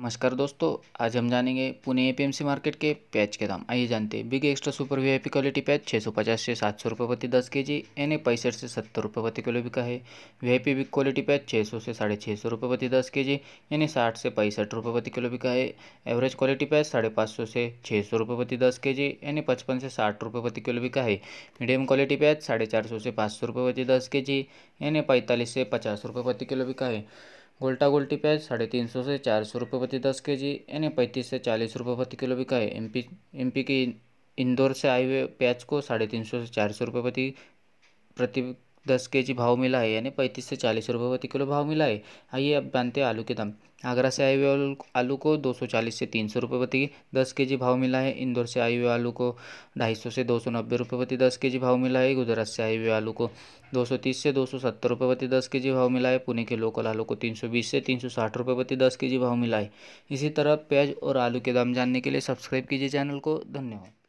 नमस्कार दोस्तों आज हम जानेंगे पुणे एपीएमसी मार्केट के पैच के दाम आइए जानते हैं big extra super VIP quality पैच छः सौ पचास से सात सौ रुपये प्रति दस के जी एन ए पैंसठ से सत्तर रुपये प्रति किलो बिका है वीआईपी बिग क्वालिटी पैच छः सौ से साढ़े छः सौ रुपये प्रति दस के जी यानी साठ से पैंसठ रुपये प्रति किलो बिका है एवरेज क्वालिटी पैच साढ़े पाँच सौ से छः सौ रुपये प्रति दस के जी यानी पचपन से साठ रुपये प्रति किलो बिका है मीडियम क्वालिटी पैच साढ़े चार सौ से पाँच सौ रुपये प्रति दस के जी यानी पैंतालीस से पचास रुपये प्रति किलो बिका है गोल्टा गोल्टी प्याज साढ़े तीन सौ से चार सौ रुपये प्रति दस के जी यानी पैंतीस से चालीस रुपये प्रति किलो बिका है एम पी एम पी की इंदौर से आए हुए प्याज को साढ़े तीन सौ से चार सौ रुपये प्रति प्रति दस के जी भाव मिला है यानी पैंतीस से चालीस रुपये प्रति किलो भाव मिला है आइए अब जानते हैं आलू के दाम आगरा से आए हुए आलू को दो सौ चालीस से तीन सौ रुपये प्रति दस के जी भाव मिला है इंदौर से आए हुए आलू को ढाई सौ से दो सौ नब्बे रुपये प्रति दस के जी भाव मिला है गुजरात से आए हुए आलू को दो सौ तीस से दो सौ सत्तर रुपये प्रति दस के जी भाव मिला है पुणे के लोकल आलू को तीन सौ बीस से तीन सौ साठ रुपये प्रति दस के जी भाव मिला है इसी तरह प्याज और आलू के दाम जानने के लिए सब्सक्राइब कीजिए चैनल को धन्यवाद